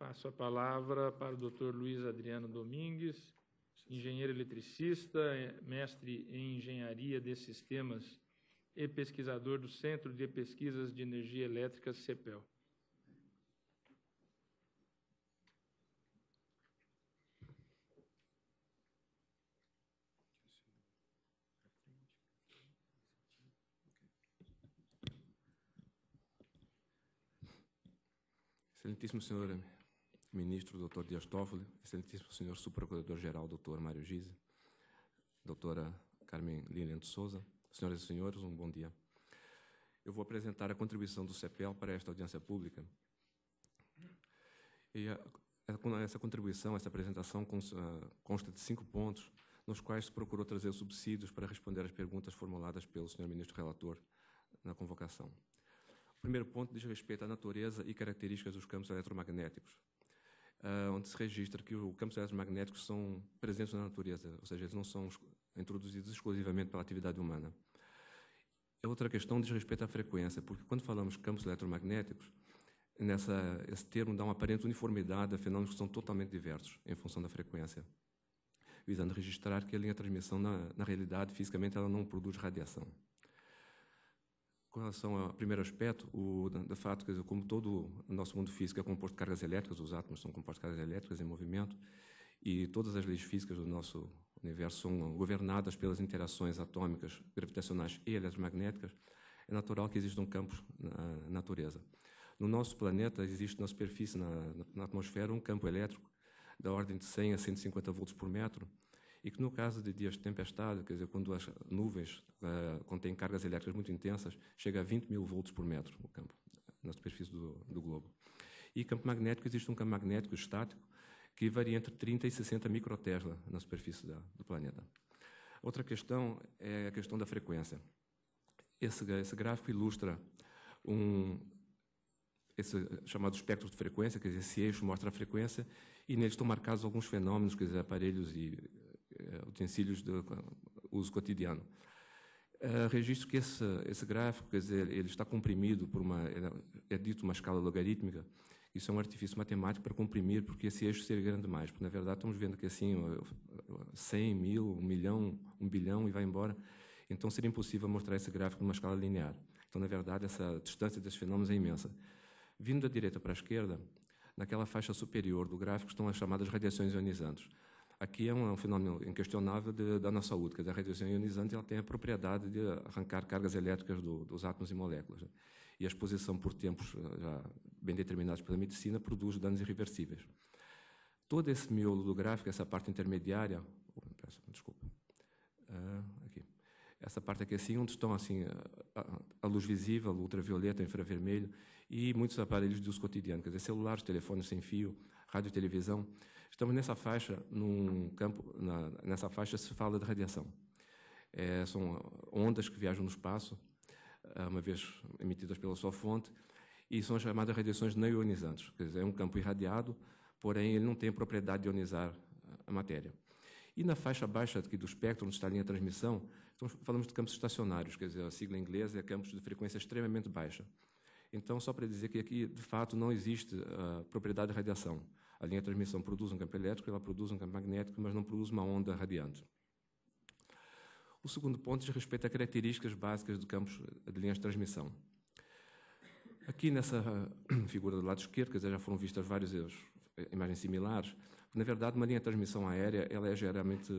Passo a palavra para o Dr. Luiz Adriano Domingues, engenheiro eletricista, é, mestre em engenharia de sistemas e pesquisador do Centro de Pesquisas de Energia Elétrica CEPEL. Excelentíssimo senhor ministro doutor Dias Toffoli, excelentíssimo senhor subprocurador-geral doutor Mário Gise, doutora Carmen Lilian de Souza, senhoras e senhores, um bom dia. Eu vou apresentar a contribuição do CEPEL para esta audiência pública. E a, essa contribuição, essa apresentação ah, consta de cinco pontos, nos quais se procurou trazer subsídios para responder às perguntas formuladas pelo senhor ministro relator na convocação. O primeiro ponto diz respeito à natureza e características dos campos eletromagnéticos uh, onde se registra que os campos elétricos magnéticos são presentes na natureza, ou seja, eles não são introduzidos exclusivamente pela atividade humana. A outra questão diz respeito à frequência, porque quando falamos campos eletromagnéticos, nessa, esse termo dá uma aparente uniformidade a fenômenos que são totalmente diversos em função da frequência, visando registrar que a linha de transmissão, na, na realidade, fisicamente, ela não produz radiação. Com relação ao primeiro aspecto, o, de fato, dizer, como todo o nosso mundo físico é composto de cargas elétricas, os átomos são compostos de cargas elétricas em movimento, e todas as leis físicas do nosso universo são governadas pelas interações atômicas, gravitacionais e eletromagnéticas, é natural que existam campos na natureza. No nosso planeta existe na superfície, na, na atmosfera, um campo elétrico da ordem de 100 a 150 volts por metro, e que no caso de dias de tempestade, quer dizer, quando as nuvens uh, contêm cargas elétricas muito intensas, chega a 20 mil volts por metro no campo, na superfície do, do globo. E campo magnético, existe um campo magnético estático que varia entre 30 e 60 microtesla na superfície da, do planeta. Outra questão é a questão da frequência. Esse, esse gráfico ilustra um, esse chamado espectro de frequência, quer dizer, esse eixo mostra a frequência, e neles estão marcados alguns fenômenos, quer dizer, aparelhos e eh, utensílios de uso cotidiano. Uh, registro que esse, esse gráfico, quer dizer, ele está comprimido por uma, é dito uma escala logarítmica, isso é um artifício matemático para comprimir, porque esse eixo seria grande mais, porque na verdade estamos vendo que assim, 100, mil, 1 milhão, 1 bilhão e vai embora, então seria impossível mostrar esse gráfico numa escala linear. Então, na verdade, essa distância desses fenômenos é imensa. Vindo da direita para a esquerda, naquela faixa superior do gráfico estão as chamadas radiações ionizantes aqui é, é um fenômeno inquestionável de, da nossa saúde, dizer, a radiação ionizante ela tem a propriedade de arrancar cargas elétricas do, dos átomos e moléculas. Né? E a exposição por tempos eh, bem determinados pela medicina produz danos irreversíveis. Todo esse miolo do gráfico, essa parte intermediária, oh, desculpa, uh, aqui, essa parte aqui assim, onde estão assim a, a luz visível, ultravioleta, infravermelho e muitos aparelhos de uso cotidiano, quer dizer, celulares, telefones sem fio, rádio e televisão, estamos nessa faixa, num campo, na, nessa faixa se fala de radiação. É, são ondas que viajam no espaço, ah, uma vez emitidas pela sua fonte, e são chamadas radiações não ionizantes, quer dizer, é um campo irradiado, porém ele não tem propriedade de ionizar a matéria. E na faixa baixa aqui do espectro, onde está a linha de transmissão, falamos de campos estacionários, quer dizer, a sigla inglesa é campos de frequência extremamente baixa. Então, só para dizer que aqui, de fato, não existe uh, propriedade de radiação. A linha de transmissão produz um campo elétrico, ela produz um campo magnético, mas não produz uma onda radiante. O segundo ponto diz respeito a características básicas de campos de linhas de transmissão. Aqui nessa figura do lado esquerdo, já foram vistas várias eh, imagens similares. Na verdade, uma linha de transmissão aérea, ela é geralmente,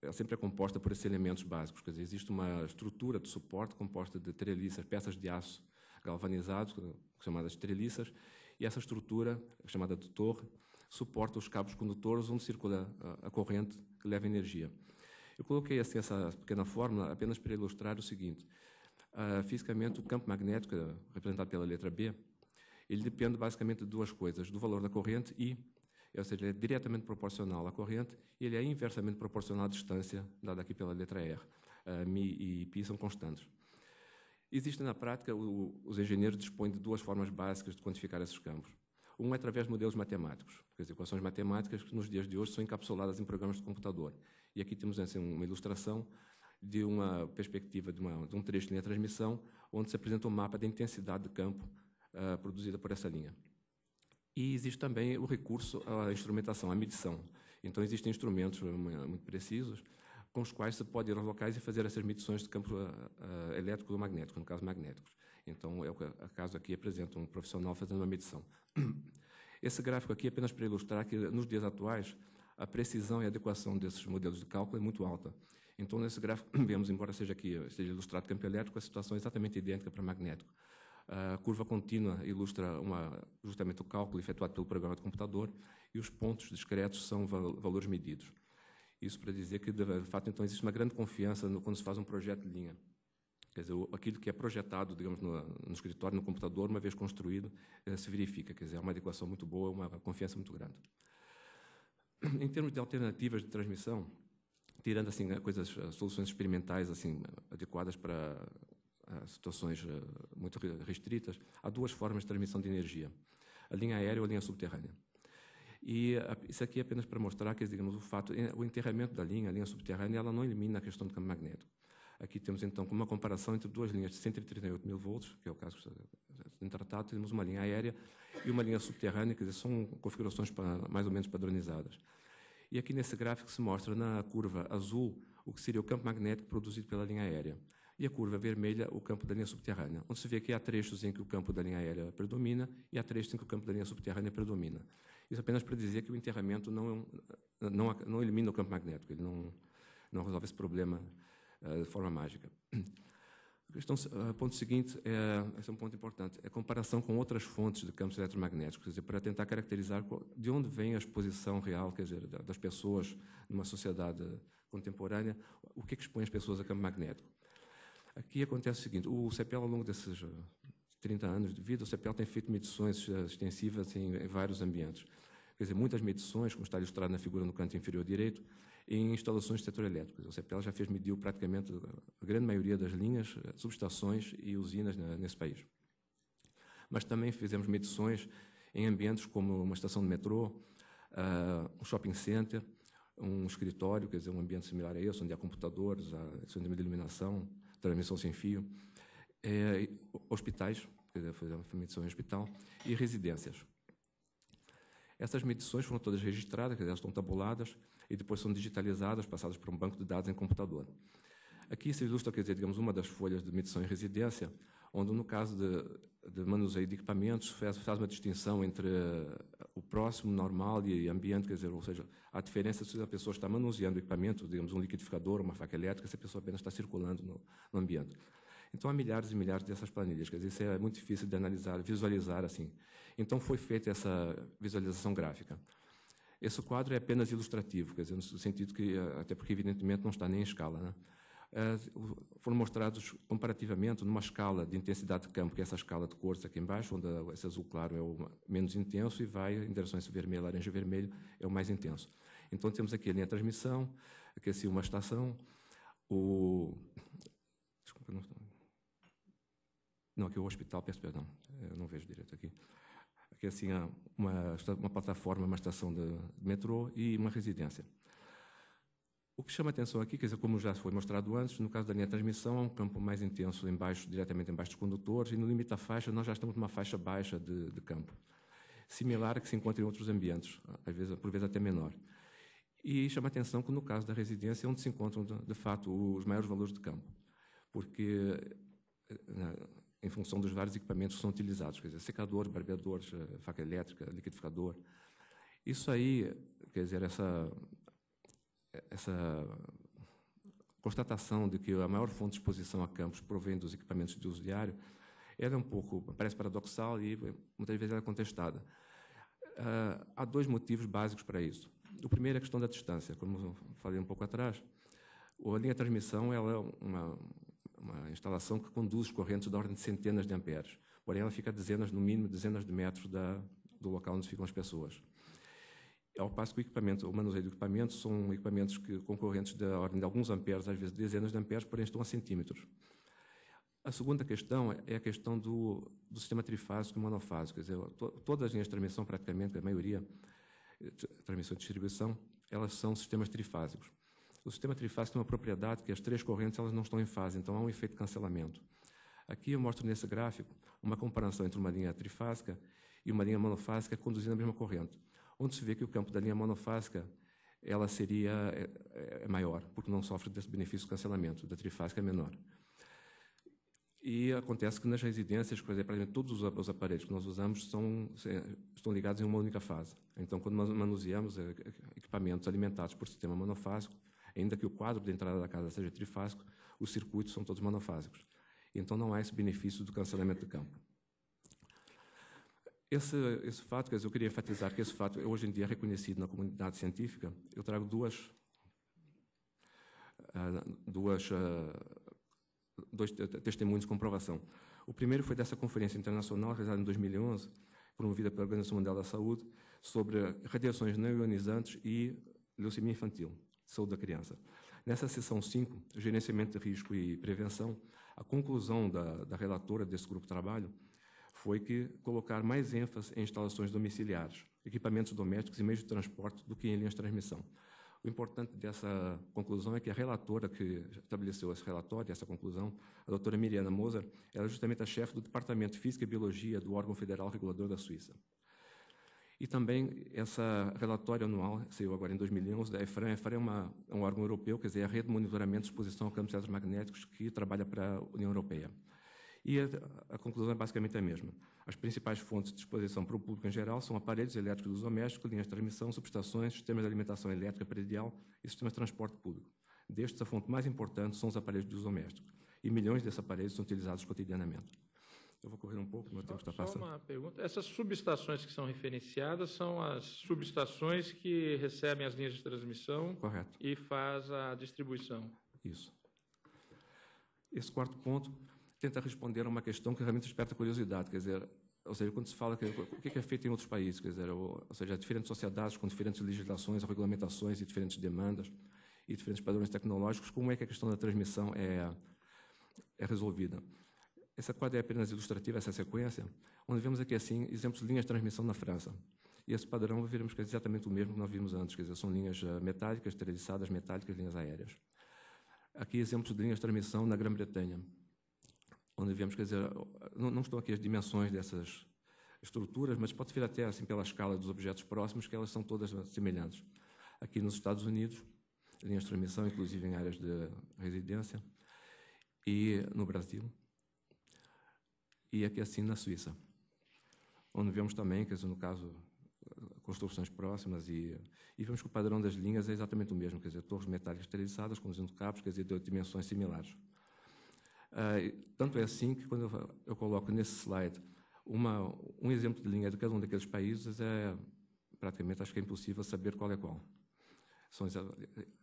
ela é sempre é composta por esses elementos básicos. Quer dizer, existe uma estrutura de suporte composta de treliças, peças de aço galvanizado, chamadas treliças, e essa estrutura, chamada de torre, suporta os cabos condutores onde circula a, corrente que leva energia. Eu coloquei assim essa pequena fórmula apenas para ilustrar o seguinte. Uh, fisicamente, o campo magnético, representado pela letra B, ele depende basicamente de duas coisas, do valor da corrente e, ou seja, ele é diretamente proporcional à corrente e ele é inversamente proporcional à distância dada aqui pela letra R. Uh, mi e pi são constantes. Existem na prática, o, os engenheiros dispõem de duas formas básicas de quantificar esses campos. Um é através de modelos matemáticos, porque as equações matemáticas que nos dias de hoje são encapsuladas em programas de computador. E aqui temos assim, uma ilustração de uma perspectiva de, uma, de um trecho de linha de transmissão, onde se apresenta um mapa da intensidade de campo uh, produzida por essa linha. E existe também o recurso à instrumentação, à medição. Então, existem instrumentos eh, muito precisos com os quais se pode ir aos locais e fazer essas medições de campo uh, elétrico ou magnético, no caso magnéticos. Então, é o caso aqui apresenta um profissional fazendo uma medição. Esse gráfico aqui é apenas para ilustrar que, nos dias atuais, a precisão e adequação desses modelos de cálculo é muito alta. Então, nesse gráfico, vemos, embora seja aqui seja ilustrado campo elétrico, a situação é exatamente idêntica para magnético. A curva contínua ilustra uma, justamente o cálculo efetuado pelo programa de computador e os pontos discretos são valores medidos. Isso para dizer que, de fato, então existe uma grande confiança no, quando se faz um projeto de linha. Quer dizer, aquilo que é projetado, digamos, no, no escritório, no computador, uma vez construído, eh, se verifica. Quer dizer, é uma adequação muito boa, uma confiança muito grande. Em termos de alternativas de transmissão, tirando assim coisas, soluções experimentais assim adequadas para situações eh, muito restritas, há duas formas de transmissão de energia: a linha aérea ou a linha subterrânea. E isso aqui é apenas para mostrar que, digamos, o fato, é, o enterramento da linha, a linha subterrânea, ela não elimina a questão do campo magnético. Aqui temos, então, uma comparação entre duas linhas de 138 mil volts, que é o caso em tratado, temos uma linha aérea e uma linha subterrânea, quer dizer, são configurações mais ou menos padronizadas. E aqui nesse gráfico se mostra na curva azul o que seria o campo magnético produzido pela linha aérea e a curva vermelha o campo da linha subterrânea, onde se vê que há trechos em que o campo da linha aérea predomina e há trechos em que o campo da linha subterrânea predomina. Isso apenas para dizer que o enterramento não, é não, não elimina o campo magnético, ele não, não resolve esse problema uh, de forma mágica. O questão, eh, ponto seguinte, é, esse é um ponto importante, é a comparação com outras fontes de campos eletromagnéticos, quer dizer, para tentar caracterizar de onde vem a exposição real, quer dizer, das pessoas numa sociedade contemporânea, o que, é que expõe as pessoas a campo magnético. Aqui acontece o seguinte, o CPL, ao longo desses 30 anos de vida, o CPL tem feito medições extensivas em, em vários ambientes. Quer dizer, muitas medições, como está ilustrado na figura no canto inferior direito, em instalações de setor elétrico. O CPL já fez, mediu praticamente a grande maioria das linhas, subestações e usinas na, nesse país. Mas também fizemos medições em ambientes como uma estação de metrô, uh, um shopping center, um escritório, quer dizer, um ambiente similar a esse, onde há computadores, há sistema de iluminação, transmissão sem fio é, hospitais, porque foi medição em hospital, e residências. Essas medições foram todas registradas, elas estão tabuladas e depois são digitalizadas, passadas para um banco de dados em computador. Aqui se ilustra, quer dizer, digamos, uma das folhas de medição em residência, onde no caso de, de manuseio de equipamentos faz, faz, uma distinção entre eh, o próximo, normal e ambiente, quer dizer, ou seja, a diferença se a pessoa está manuseando o equipamento, digamos, um liquidificador, uma faca elétrica, se a pessoa apenas está circulando no, no ambiente. Então há milhares e milhares dessas planilhas, quer dizer, isso é muito difícil de analisar, visualizar assim. Então foi feita essa visualização gráfica. Esse quadro é apenas ilustrativo, quer dizer, no sentido que, eh, até porque evidentemente não está nem em escala, né? É, foram mostrados comparativamente numa escala de intensidade de campo, que é essa escala de cores aqui embaixo, onde esse azul claro é o menos intenso e vai em direção a esse vermelho, laranja e vermelho é o mais intenso. Então temos aqui a linha de transmissão, aqui assim uma estação, o... Desculpa, não estou... Não, aqui é o hospital, peço perdão, eu não vejo direito aqui. Aqui assim há uma, uma plataforma, uma estação de metrô e uma residência. O que chama a atenção aqui, quer dizer, como já foi mostrado antes, no caso da linha de transmissão, há é um campo mais intenso embaixo, diretamente embaixo dos condutores, e no limite da faixa, nós já estamos numa faixa baixa de, de campo, similar a que se encontra em outros ambientes, às vezes, por vezes até menor. E chama a atenção que no caso da residência é onde se encontram, de, de fato, os maiores valores de campo, porque eh, em função dos vários equipamentos que são utilizados, quer dizer, secador, barbeador, eh, faca elétrica, liquidificador. Isso aí, quer dizer, essa, essa constatação de que a maior fonte de exposição a campos provém dos equipamentos de uso diário, ela é um pouco, parece paradoxal e muitas vezes ela é contestada. Uh, há dois motivos básicos para isso. O primeiro é a questão da distância, como falei um pouco atrás. A linha de transmissão ela é uma, uma instalação que conduz correntes da ordem de centenas de amperes. Porém, ela fica a dezenas, no mínimo dezenas de metros da, do local onde ficam as pessoas. Ao passo que o equipamento, o manuseio do equipamento, são equipamentos que, com correntes da ordem de alguns amperes, às vezes dezenas de amperes, porém estão a centímetros. A segunda questão é a questão do, do sistema trifásico e monofásico. Quer dizer, to, todas as linhas de transmissão, praticamente, a maioria, eh, transmissão e distribuição, elas são sistemas trifásicos. O sistema trifásico tem uma propriedade que as três correntes elas não estão em fase, então há um efeito cancelamento. Aqui eu mostro nesse gráfico uma comparação entre uma linha trifásica e uma linha monofásica conduzindo a mesma corrente, onde se vê que o campo da linha monofásica ela seria é, é, é maior, porque não sofre desse benefício de cancelamento, da trifásica é menor. E acontece que nas residências, por exemplo, todos os aparelhos que nós usamos são, estão ligados em uma única fase. Então, quando nós manuseamos é, é, equipamentos alimentados por sistema monofásico, Ainda que o quadro de entrada da casa seja trifásico, os circuitos são todos monofásicos. Então não há esse benefício do cancelamento de campo. Esse, esse fato, quer dizer, eu queria enfatizar que esse fato é hoje em dia é reconhecido na comunidade científica. Eu trago duas, ah, duas ah, dois testemunhos de comprovação. O primeiro foi dessa conferência internacional realizada em 2011, promovida pela Organização Mundial da Saúde, sobre radiações não ionizantes e leucemia infantil saúde da criança. Nessa sessão 5, gerenciamento de risco e prevenção, a conclusão da, da relatora desse grupo de trabalho foi que colocar mais ênfase em instalações domiciliares, equipamentos domésticos e meios de transporte do que em linhas de transmissão. O importante dessa conclusão é que a relatora que estabeleceu esse relatório, essa conclusão, a doutora Miriana Moser, ela é justamente a chefe do Departamento de Física e Biologia do órgão federal regulador da Suíça. E também essa relatório anual, saiu agora em 2011, da EFRAM. A EFRAM é, uma, é um órgão europeu, quer dizer, é a rede de monitoramento de exposição a campos eletromagnéticos que trabalha para a União Europeia. E a, a, conclusão é basicamente a mesma. As principais fontes de exposição para o público em geral são aparelhos elétricos domésticos, linhas de transmissão, subestações, sistemas de alimentação elétrica predial e sistemas de transporte público. Destes, a fonte mais importante são os aparelhos de uso doméstico, e milhões desses aparelhos são utilizados cotidianamente. Eu vou correr um pouco, meu só, tempo está passando. Só uma pergunta. Essas subestações que são referenciadas são as subestações que recebem as linhas de transmissão Correto. e faz a distribuição. Isso. Esse quarto ponto tenta responder a uma questão que realmente desperta curiosidade, quer dizer, ou seja, quando se fala que, o que é feito em outros países, quer dizer, ou, ou seja, diferentes sociedades com diferentes legislações, regulamentações e diferentes demandas e diferentes padrões tecnológicos, como é que a questão da transmissão é, é resolvida? Essa quadra é apenas ilustrativa. essa sequência, onde vemos aqui, assim, exemplos de linhas de transmissão na França. E esse padrão veremos que é exatamente o mesmo que nós vimos antes, quer dizer, são linhas eh, metálicas, treliçadas, metálicas, linhas aéreas. Aqui, exemplos de linhas de transmissão na Grã-Bretanha, onde vemos, quer dizer, não, não estão aqui as dimensões dessas estruturas, mas pode vir até assim pela escala dos objetos próximos, que elas são todas semelhantes. Aqui nos Estados Unidos, linhas de transmissão, inclusive em áreas de residência, e no Brasil e aqui é é assim na Suíça, onde vemos também que, no caso, construções próximas e, e vemos que o padrão das linhas é exatamente o mesmo, quer dizer, torres metálicas esterilizadas conduzindo cabos, quer dizer, de dimensões similares. Uh, tanto é assim que quando eu, eu coloco nesse slide uma, um exemplo de linha de cada um daqueles países, é praticamente acho que é impossível saber qual é qual. São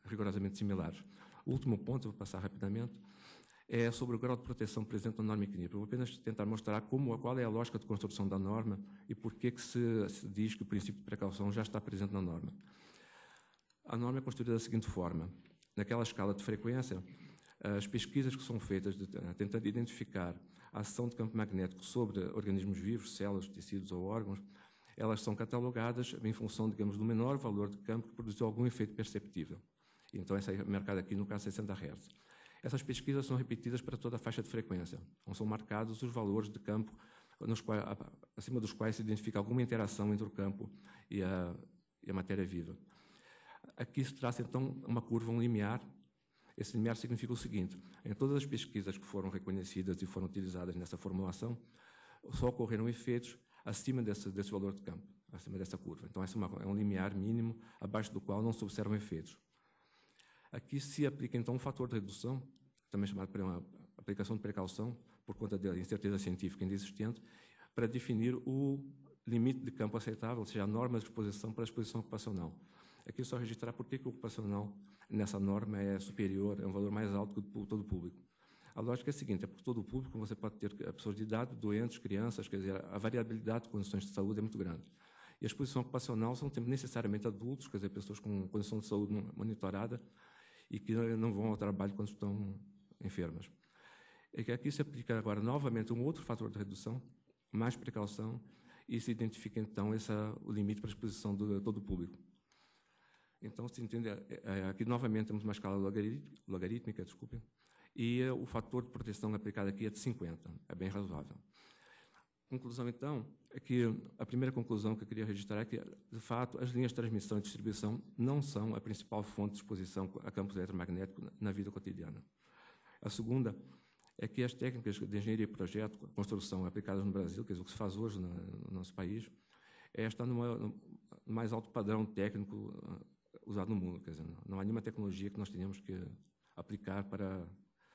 rigorosamente similares. O último ponto, vou passar rapidamente, é sobre o grau de proteção presente na norma equilíbrio. Vou apenas tentar mostrar como, qual é a lógica de construção da norma e por que, que se, diz que o princípio de precaução já está presente na norma. A norma é construída da seguinte forma: naquela escala de frequência, as pesquisas que são feitas de, eh, tentando identificar a ação de campo magnético sobre organismos vivos, células, tecidos ou órgãos, elas são catalogadas em função, digamos, do menor valor de campo que produziu algum efeito perceptível. Então, essa é marcado aqui no caso 60 Hz. Essas pesquisas são repetidas para toda a faixa de frequência, onde então, são marcados os valores de campo quais, acima dos quais se identifica alguma interação entre o campo e a, e a matéria viva. Aqui se traça, então, uma curva, um limiar. Esse limiar significa o seguinte, em todas as pesquisas que foram reconhecidas e foram utilizadas nessa formulação, só ocorreram efeitos acima desse, desse valor de campo, acima dessa curva. Então, esse é, é um limiar mínimo abaixo do qual não se observam efeitos. Aqui se aplica, então, um fator de redução, também chamado de aplicação de precaução, por conta da incerteza científica ainda existente, para definir o limite de campo aceitável, ou seja, a norma de exposição para a exposição ocupacional. Aqui é só registrar por que o ocupacional nessa norma é superior, é um valor mais alto que o todo público. A lógica é a seguinte, é porque todo o público você pode ter eh, pessoas de idade, doentes, crianças, quer dizer, a variabilidade de condições de saúde é muito grande. E a exposição ocupacional são necessariamente adultos, quer dizer, pessoas com condição de saúde monitorada, e que não vão ao trabalho quando estão enfermas. É que aqui se aplica agora novamente um outro fator de redução, mais precaução, e se identifica então o limite para a exposição de todo o público. Então, se entende, é, é, aqui novamente temos uma escala logarítmica, desculpe, e é, o fator de proteção aplicado aqui é de 50, é bem razoável. Conclusão, então, é que a primeira conclusão que eu queria registrar é que, de fato, as linhas de transmissão e distribuição não são a principal fonte de exposição a campos eletromagnéticos na vida cotidiana. A segunda é que as técnicas de engenharia e projeto, construção aplicadas no Brasil, que é o que se faz hoje no, nosso país, é, está no mais alto padrão técnico ah, usado no mundo. Quer dizer, não há nenhuma tecnologia que nós tenhamos que aplicar para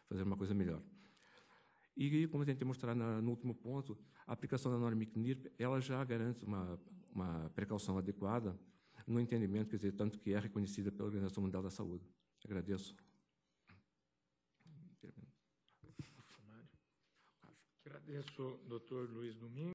fazer uma coisa melhor. E, como eu tentei mostrar na, no último ponto, a aplicação da norma ICNIRP, ela já garante uma, uma precaução adequada no entendimento, quer dizer, tanto que é reconhecida pela Organização Mundial da Saúde. Agradeço. Agradeço, doutor Luiz Domingos.